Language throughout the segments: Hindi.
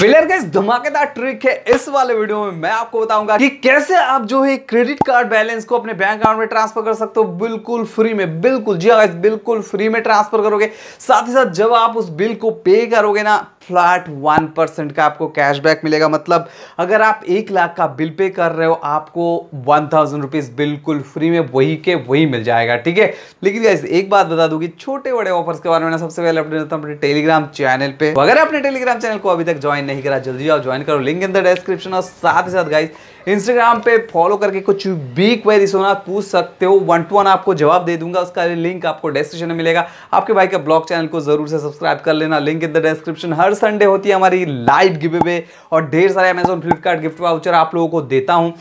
फिलर का धमाकेदार ट्रिक है इस वाले वीडियो में मैं आपको बताऊंगा कि कैसे आप जो है क्रेडिट कार्ड बैलेंस को अपने बैंक अकाउंट में ट्रांसफर कर सकते हो बिल्कुल फ्री में बिल्कुल जी हाँ बिल्कुल फ्री में ट्रांसफर करोगे साथ ही साथ जब आप उस बिल को पे करोगे ना फ्लैट वन परसेंट का आपको कैशबैक मिलेगा मतलब अगर आप एक लाख का बिल पे कर रहे हो आपको वन थाउजेंड रुपीज़ बिल्कुल फ्री में वही के वही मिल जाएगा ठीक है लेकिन एक बात बता दूंगी छोटे बड़े ऑफर्स के बारे में सबसे पहले अपडेट देता अपने टेलीग्राम चैनल पे तो अगर आपने टेलीग्राम चैनल को अभी तक ज्वाइन नहीं करा जल्दी जाओ ज्वाइन करो लिंक इन द डिस्क्रिप्शन और साथ ही साथ गाइज इंस्टाग्राम पे फॉलो करके कुछ भी क्वेरीज होना पूछ सकते हो वन टू वन आपको जवाब दे दूंगा उसका लिंक आपको डिस्क्रिप्शन में मिलेगा आपके भाई का ब्लॉग चैनल को जरूर से सब्सक्राइब कर लेना लिंक इन द डिस्क्रिप्शन हर संडे होती है हमारी लाइव गिवे वे और ढेर सारे अमेजोन फ्लिपकार्ट गिफ्ट वाउचर आप लोगों को देता हूँ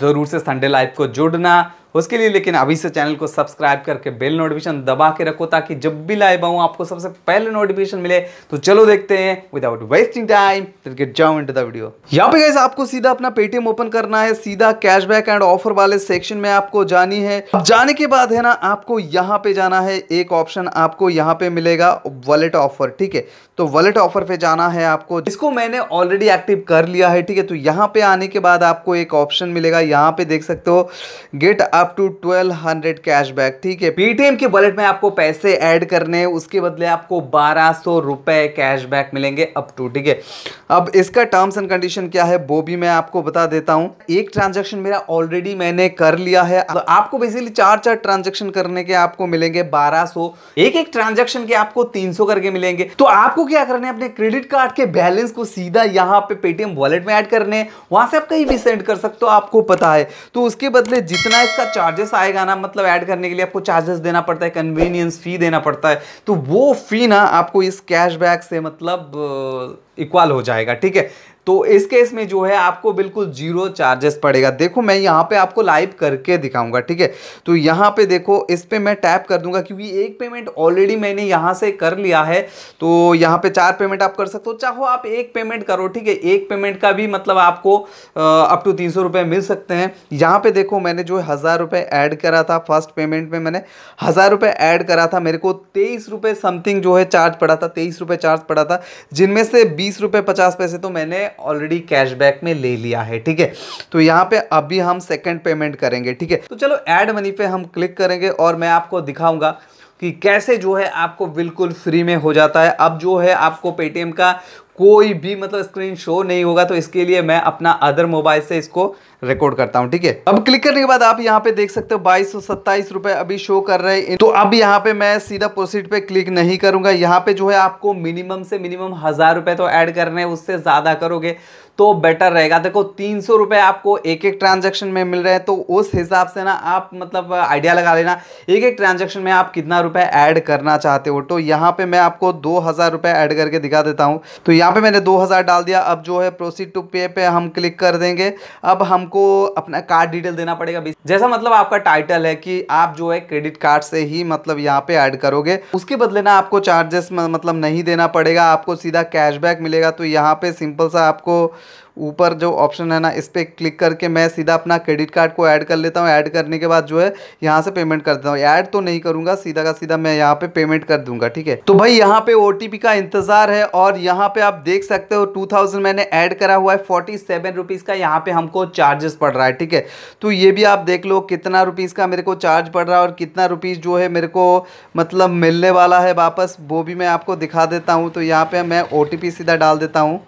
ज़रूर से संडे लाइव को जुड़ना उसके लिए लेकिन अभी से चैनल को सब्सक्राइब करके बेल नोटिफिकेशन दबा के रखो ताकि जब भी लाइव आऊँ आपको सबसे पहले नोटिफिकेशन मिले तो चलो देखते हैं विदाउट वेस्टिंग टाइम गेट जाओ इनटू द वीडियो यहाँ पे गैस आपको सीधा अपना पेटीएम ओपन करना है सीधा कैशबैक एंड ऑफर वाले सेक्शन में आपको जानी है जाने के बाद है ना आपको यहाँ पे जाना है एक ऑप्शन आपको यहाँ पे मिलेगा वॉलेट ऑफर ठीक है तो वॉलेट ऑफर पे जाना है आपको जिसको मैंने ऑलरेडी एक्टिव कर लिया है ठीक है तो यहाँ पे आने के बाद आपको एक ऑप्शन मिलेगा यहाँ पे देख सकते हो गेट अप टू 1200 कैशबैक ठीक है पीटीएम के वॉलेट में आपको पैसे ऐड करने हैं उसके बदले आपको बारह सौ रुपये कैशबैक मिलेंगे अप टू ठीक है अब इसका टर्म्स एंड कंडीशन क्या है वो भी मैं आपको बता देता हूँ एक ट्रांजेक्शन मेरा ऑलरेडी मैंने कर लिया है तो आपको बेसिकली चार चार ट्रांजेक्शन करने के आपको मिलेंगे बारह सौ एक एक ट्रांजेक्शन के आपको तीन सौ करके मिलेंगे तो आपको क्या करना है अपने क्रेडिट कार्ड के बैलेंस को सीधा यहाँ पे पेटीएम वॉलेट में ऐड करने वहां से आप कहीं भी सेंड कर सकते हो आपको पता है तो उसके बदले जितना इसका चार्जेस आएगा ना मतलब ऐड करने के लिए आपको चार्जेस देना पड़ता है कन्वीनियंस फ़ी देना पड़ता है तो वो फ़ी ना आपको इस कैशबैक से मतलब इक्वल हो जाएगा ठीक है तो इस केस में जो है आपको बिल्कुल जीरो चार्जेस पड़ेगा देखो मैं यहाँ पे आपको लाइव करके दिखाऊंगा ठीक है तो यहाँ पे देखो इस पर मैं टैप कर दूंगा क्योंकि एक पेमेंट ऑलरेडी मैंने यहाँ से कर लिया है तो यहाँ पे चार पेमेंट आप कर सकते हो चाहो आप एक पेमेंट करो ठीक है एक पेमेंट का भी मतलब आपको अप टू तीन सौ मिल सकते हैं यहाँ पर देखो मैंने जो है हज़ार रुपये ऐड करा था फर्स्ट पेमेंट में मैंने हज़ार रुपये ऐड करा था मेरे को तेईस रुपये समथिंग जो है चार्ज पड़ा था तेईस रुपये चार्ज पड़ा था जिनमें से बीस रुपये पचास पैसे तो मैंने ऑलरेडी कैशबैक में ले लिया है ठीक है तो यहाँ पे अभी हम सेकेंड पेमेंट करेंगे ठीक है तो चलो एड मनी पे हम क्लिक करेंगे और मैं आपको दिखाऊंगा कि कैसे जो है आपको बिल्कुल फ्री में हो जाता है अब जो है आपको पेटीएम का कोई भी मतलब स्क्रीन शो नहीं होगा तो इसके लिए मैं अपना अदर मोबाइल से इसको रिकॉर्ड करता हूं ठीक है अब क्लिक करने के बाद आप यहाँ पे देख सकते हो बाईस सौ सत्ताईस रुपए अभी शो कर रहे हैं तो अब यहां पे मैं सीधा प्रोसीड पे क्लिक नहीं करूंगा यहाँ पे जो है आपको मिनिमम से मिनिमम हजार रुपए तो ऐड करने हैं उससे ज्यादा करोगे तो बेटर रहेगा देखो तीन सौ रुपये आपको एक एक ट्रांजेक्शन में मिल रहे हैं तो उस हिसाब से ना आप मतलब आइडिया लगा लेना एक एक ट्रांजेक्शन में आप कितना रुपए ऐड करना चाहते हो तो यहाँ पे मैं आपको दो हज़ार रुपये ऐड करके दिखा देता हूँ तो यहाँ पे मैंने दो हज़ार डाल दिया अब जो है प्रोसीड टू पे पे हम क्लिक कर देंगे अब हमको अपना कार्ड डिटेल देना पड़ेगा जैसा मतलब आपका टाइटल है कि आप जो है क्रेडिट कार्ड से ही मतलब यहाँ पे ऐड करोगे उसके बदले ना आपको चार्जेस मतलब नहीं देना पड़ेगा आपको सीधा कैशबैक मिलेगा तो यहाँ पे सिंपल सा आपको ऊपर जो ऑप्शन है ना इस पर क्लिक करके मैं सीधा अपना क्रेडिट कार्ड को ऐड कर लेता हूँ ऐड करने के बाद जो है यहाँ से पेमेंट कर देता हूँ ऐड तो नहीं करूँगा सीधा का सीधा मैं यहाँ पे पेमेंट कर दूंगा ठीक है तो भाई यहाँ पे ओ का इंतजार है और यहाँ पे आप देख सकते हो टू मैंने ऐड करा हुआ है फोर्टी सेवन का यहाँ पे हमको चार्जेस पड़ रहा है ठीक है तो ये भी आप देख लो कितना रुपीज़ का मेरे को चार्ज पड़ रहा है और कितना रुपीज़ जो है मेरे को मतलब मिलने वाला है वापस वो भी मैं आपको दिखा देता हूँ तो यहाँ पे मैं ओ सीधा डाल देता हूँ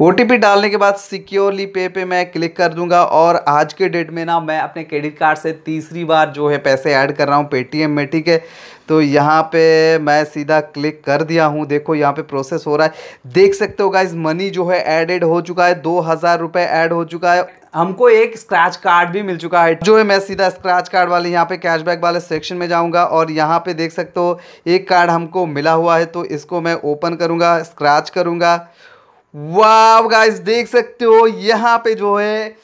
ओ डालने के बाद सिक्योरली पे पे मैं क्लिक कर दूंगा और आज के डेट में ना मैं अपने क्रेडिट कार्ड से तीसरी बार जो है पैसे ऐड कर रहा हूँ पेटीएम में ठीक है तो यहाँ पे मैं सीधा क्लिक कर दिया हूँ देखो यहाँ पे प्रोसेस हो रहा है देख सकते हो गाइज मनी जो है एडेड हो चुका है दो हज़ार रुपये ऐड हो चुका है हमको एक स्क्रैच कार्ड भी मिल चुका है जो है मैं सीधा स्क्रैच कार्ड वाले यहाँ पे कैशबैक वाले सेक्शन में जाऊँगा और यहाँ पे देख सकते हो एक कार्ड हमको मिला हुआ है तो इसको मैं ओपन करूँगा स्क्रैच करूँगा वाव गाइस देख सकते हो यहाँ पे जो है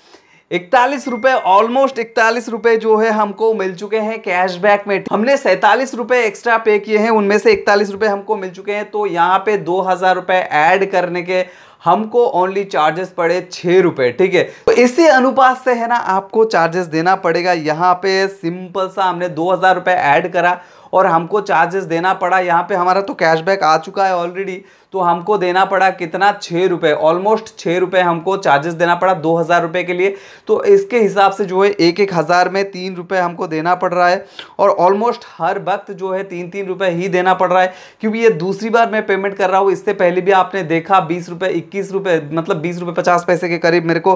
इकतालीस रुपए ऑलमोस्ट इकतालीस रुपए जो है हमको मिल चुके हैं कैशबैक में हमने सैतालीस रुपए एक्स्ट्रा पे किए हैं उनमें से इकतालीस रुपए हमको मिल चुके हैं तो यहाँ पे दो हज़ार रुपए एड करने के हमको ओनली चार्जेस पड़े छः रुपए ठीक है तो इसी अनुपात से है ना आपको चार्जेस देना पड़ेगा यहाँ पे सिंपल सा हमने दो हज़ार रुपये ऐड करा और हमको चार्जेस देना पड़ा यहाँ पे हमारा तो कैशबैक आ चुका है ऑलरेडी तो हमको देना पड़ा कितना छः रुपये ऑलमोस्ट छः रुपये हमको चार्जेस देना पड़ा दो हज़ार रुपये के लिए तो इसके हिसाब से जो है एक एक हज़ार में तीन रुपये हमको देना पड़ रहा है और ऑलमोस्ट हर वक्त जो है तीन तीन रुपये ही देना पड़ रहा है क्योंकि ये दूसरी बार मैं पेमेंट कर रहा हूँ इससे पहले भी आपने देखा बीस रुपये इक्कीस रुपये मतलब बीस रुपये पचास पैसे के करीब मेरे को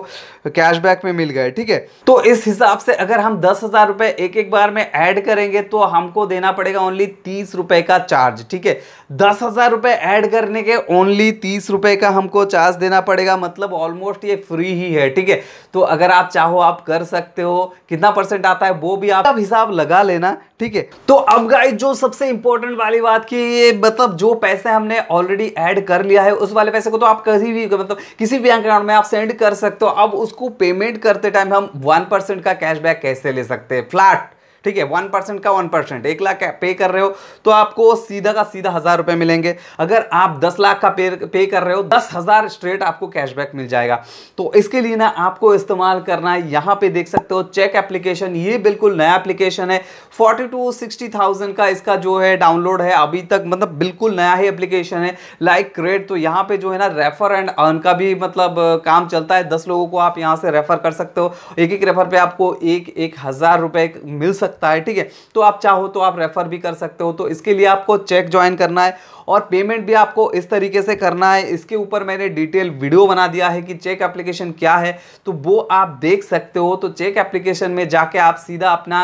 कैशबैक में मिल गए ठीक है तो इस हिसाब से अगर हम दस हज़ार रुपये एक एक बार में ऐड करेंगे तो हमको देना पड़ेगा ओनली तीस रुपये का चार्ज ठीक है दस हज़ार रुपये ऐड करने हैं कि ओनली तीस रुपये का हमको चार्ज देना पड़ेगा मतलब ऑलमोस्ट ये फ्री ही है ठीक है तो अगर आप चाहो आप कर सकते हो कितना परसेंट आता है वो भी आप हिसाब लगा लेना ठीक है तो अब गाइस जो सबसे इंपॉर्टेंट वाली बात की ये मतलब जो पैसे हमने ऑलरेडी ऐड कर लिया है उस वाले पैसे को तो आप कभी भी मतलब किसी भी बैंक अकाउंट में आप सेंड कर सकते हो अब उसको पेमेंट करते टाइम हम वन का कैशबैक कैसे ले सकते हैं फ्लैट ठीक है वन परसेंट का वन परसेंट एक लाख पे कर रहे हो तो आपको सीधा का सीधा हज़ार रुपए मिलेंगे अगर आप दस लाख का पे पे कर रहे हो दस हज़ार स्ट्रेट आपको कैशबैक मिल जाएगा तो इसके लिए ना आपको इस्तेमाल करना है यहाँ पे देख सकते हो चेक एप्लीकेशन ये बिल्कुल नया एप्लीकेशन है फोर्टी टू सिक्सटी थाउजेंड का इसका जो है डाउनलोड है अभी तक मतलब बिल्कुल नया ही एप्लीकेशन है लाइक क्रेड तो यहाँ पे जो है ना रेफर एंड अर्न का भी मतलब काम चलता है दस लोगों को आप यहाँ से रेफर कर सकते हो एक एक रेफर पे आपको एक एक हज़ार रुपए मिल सकते सकता है ठीक है तो आप चाहो तो आप रेफ़र भी कर सकते हो तो इसके लिए आपको चेक ज्वाइन करना है और पेमेंट भी आपको इस तरीके से करना है इसके ऊपर मैंने डिटेल वीडियो बना दिया है कि चेक एप्लीकेशन क्या है तो वो आप देख सकते हो तो चेक एप्लीकेशन में जाके आप सीधा अपना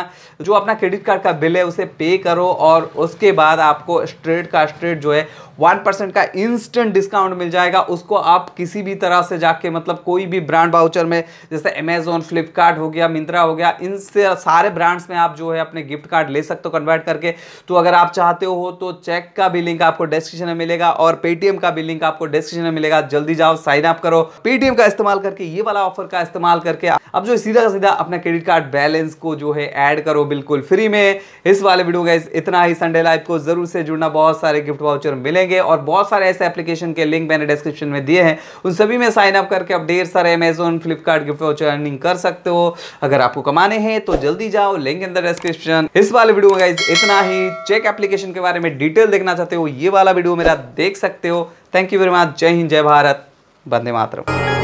जो अपना क्रेडिट कार्ड का बिल है उसे पे करो और उसके बाद आपको स्ट्रेट का स्ट्रेट जो है वन परसेंट का इंस्टेंट डिस्काउंट मिल जाएगा उसको आप किसी भी तरह से जाके मतलब कोई भी ब्रांड बाउचर में जैसे अमेजोन फ्लिपकार्ट हो गया मिंत्रा हो गया इन सारे ब्रांड्स में आप जो है अपने गिफ्ट कार्ड ले सकते हो कन्वर्ट करके तो अगर आप चाहते हो तो चेक का भी लिंक आपको डिस्क्रिप्शन में मिलेगा और पेटीएम का भी लिंक आपको डिस्क्रिप्शन में मिलेगा जल्दी जाओ साइन अप करो पेटीएम का इस्तेमाल करके ये वाला ऑफर का इस्तेमाल करके अब जो सीधा का सीधा अपना क्रेडिट कार्ड बैलेंस को जो है ऐड करो बिल्कुल फ्री में इस वाले वीडियो का इतना ही संडे लाइफ को जरूर से जुड़ना बहुत सारे गिफ्ट वाउचर मिलेंगे और बहुत सारे ऐसे एप्लीकेशन के लिंक मैंने डिस्क्रिप्शन में दिए हैं उन सभी में साइन अप करके आप ढेर सारे Amazon Flipkart gift voucher earning कर सकते हो अगर आपको कमाने हैं तो जल्दी जाओ लिंक अंदर डिस्क्रिप्शन इस वाले वीडियो में गाइज इतना ही चेक एप्लीकेशन के बारे में डिटेल देखना चाहते हो ये वाला वीडियो मेरा देख सकते हो थैंक यू वेरी मच जय हिंद जय भारत बंदे मातरम